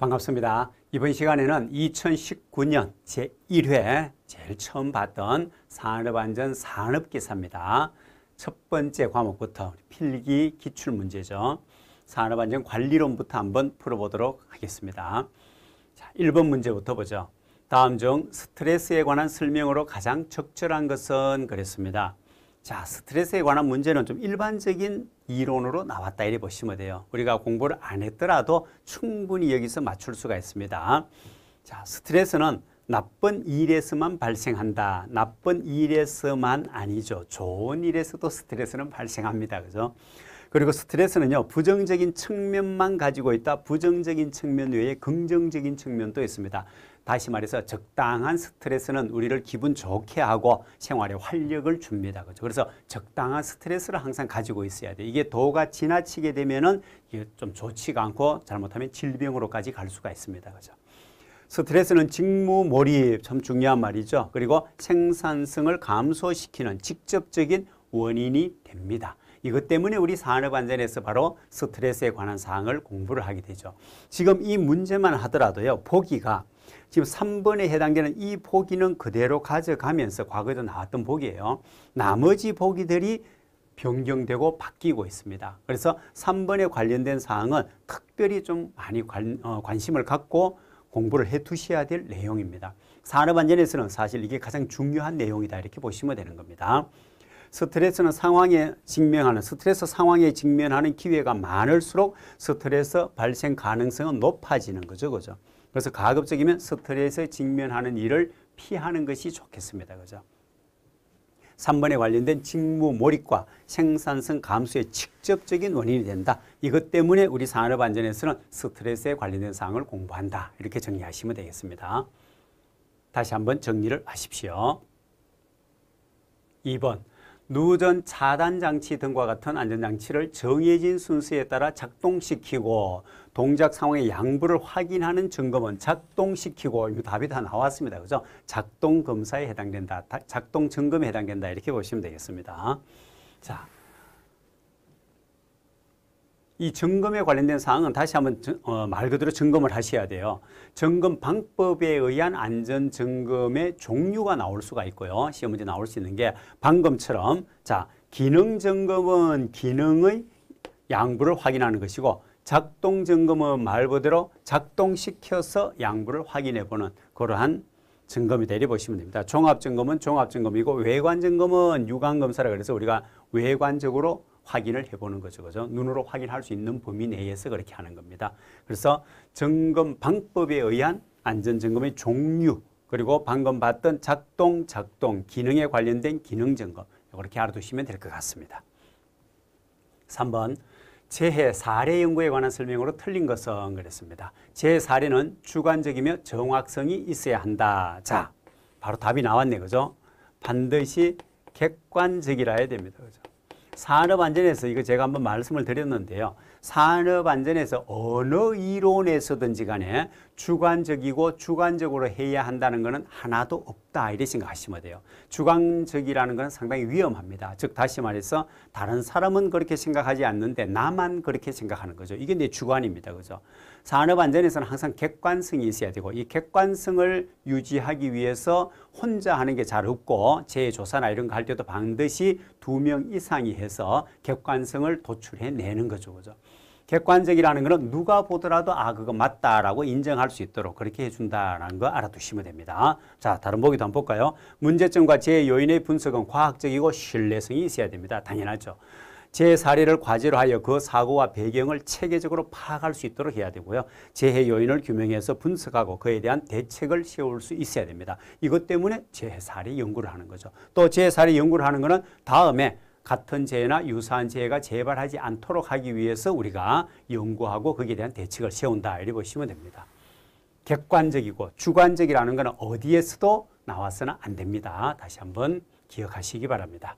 반갑습니다. 이번 시간에는 2019년 제1회 제일 처음 봤던 산업안전 산업기사입니다. 첫 번째 과목부터 필기 기출문제죠. 산업안전 관리론부터 한번 풀어보도록 하겠습니다. 자, 1번 문제부터 보죠. 다음 중 스트레스에 관한 설명으로 가장 적절한 것은 그랬습니다. 자, 스트레스에 관한 문제는 좀 일반적인 이론으로 나왔다 이래 보시면 돼요. 우리가 공부를 안 했더라도 충분히 여기서 맞출 수가 있습니다. 자, 스트레스는 나쁜 일에서만 발생한다. 나쁜 일에서만 아니죠. 좋은 일에서도 스트레스는 발생합니다. 그죠? 그리고 스트레스는요, 부정적인 측면만 가지고 있다. 부정적인 측면 외에 긍정적인 측면도 있습니다. 다시 말해서 적당한 스트레스는 우리를 기분 좋게 하고 생활에 활력을 줍니다. 그렇죠? 그래서 적당한 스트레스를 항상 가지고 있어야 돼. 이게 도가 지나치게 되면은 이게 좀 좋지가 않고 잘못하면 질병으로까지 갈 수가 있습니다. 그죠 스트레스는 직무 몰입 참 중요한 말이죠. 그리고 생산성을 감소시키는 직접적인 원인이 됩니다. 이것 때문에 우리 산업안전에서 바로 스트레스에 관한 사항을 공부를 하게 되죠. 지금 이 문제만 하더라도요. 보기가 지금 3번에 해당되는 이 보기는 그대로 가져가면서 과거에도 나왔던 보기예요. 나머지 보기들이 변경되고 바뀌고 있습니다. 그래서 3번에 관련된 사항은 특별히 좀 많이 관, 어, 관심을 갖고 공부를 해 두셔야 될 내용입니다. 산업안전에서는 사실 이게 가장 중요한 내용이다 이렇게 보시면 되는 겁니다. 스트레스는 상황에 직면하는 스트레스 상황에 직면하는 기회가 많을수록 스트레스 발생 가능성은 높아지는 거죠. 그죠? 그래서 가급적이면 스트레스에 직면하는 일을 피하는 것이 좋겠습니다. 그죠? 3번에 관련된 직무 몰입과 생산성 감소의 직접적인 원인이 된다. 이것 때문에 우리 산업안전에서는 스트레스에 관련된 사항을 공부한다. 이렇게 정리하시면 되겠습니다. 다시 한번 정리를 하십시오. 2번 누전 차단 장치 등과 같은 안전 장치를 정해진 순서에 따라 작동시키고 동작 상황의 양부를 확인하는 점검은 작동시키고 이 답이 다 나왔습니다. 그죠? 작동 검사에 해당된다. 작동 점검에 해당된다. 이렇게 보시면 되겠습니다. 자. 이 점검에 관련된 사항은 다시 한번 어, 말 그대로 점검을 하셔야 돼요. 점검 방법에 의한 안전 점검의 종류가 나올 수가 있고요. 시험 문제 나올 수 있는 게 방금처럼 자 기능 점검은 기능의 양부를 확인하는 것이고 작동 점검은 말 그대로 작동시켜서 양부를 확인해 보는 그러한 점검이 되리 보시면 됩니다. 종합 점검은 종합 점검이고 외관 점검은 유관 검사라 그래서 우리가 외관적으로 확인을 해보는 거죠. 그죠? 눈으로 확인할 수 있는 범위 내에서 그렇게 하는 겁니다. 그래서 점검 방법에 의한 안전점검의 종류 그리고 방금 봤던 작동, 작동, 기능에 관련된 기능 점검 그렇게 알아두시면 될 것 같습니다. 3번 재해 사례 연구에 관한 설명으로 틀린 것은 그랬습니다. 재해 사례는 주관적이며 정확성이 있어야 한다. 자, 바로 답이 나왔네, 그죠? 반드시 객관적이라 해야 됩니다, 그죠? 산업 안전에서 이거 제가 한번 말씀을 드렸는데요. 산업 안전에서 어느 이론에서든지 간에 주관적이고 주관적으로 해야 한다는 것은 하나도 없다 이렇게 생각하시면 돼요. 주관적이라는 것은 상당히 위험합니다. 즉 다시 말해서 다른 사람은 그렇게 생각하지 않는데 나만 그렇게 생각하는 거죠. 이게 내 주관입니다. 그죠? 산업 안전에서는 항상 객관성이 있어야 되고 이 객관성을 유지하기 위해서 혼자 하는 게 잘 없고 재조사나 이런 거 할 때도 반드시 두 명 이상이 해서 객관성을 도출해 내는 거죠. 그죠? 객관적이라는 것은 누가 보더라도 아 그거 맞다라고 인정할 수 있도록 그렇게 해준다라는 거 알아두시면 됩니다. 자 다른 보기도 한번 볼까요? 문제점과 제 요인의 분석은 과학적이고 신뢰성이 있어야 됩니다. 당연하죠. 제 사례를 과제로 하여 그 사고와 배경을 체계적으로 파악할 수 있도록 해야 되고요. 재해 요인을 규명해서 분석하고 그에 대한 대책을 세울 수 있어야 됩니다. 이것 때문에 재해 사례 연구를 하는 거죠. 또 재해 사례 연구를 하는 것은 다음에 같은 재해나 유사한 재해가 재발하지 않도록 하기 위해서 우리가 연구하고 거기에 대한 대책을 세운다 이렇게 보시면 됩니다. 객관적이고 주관적이라는 것은 어디에서도 나와서는 안 됩니다. 다시 한번 기억하시기 바랍니다.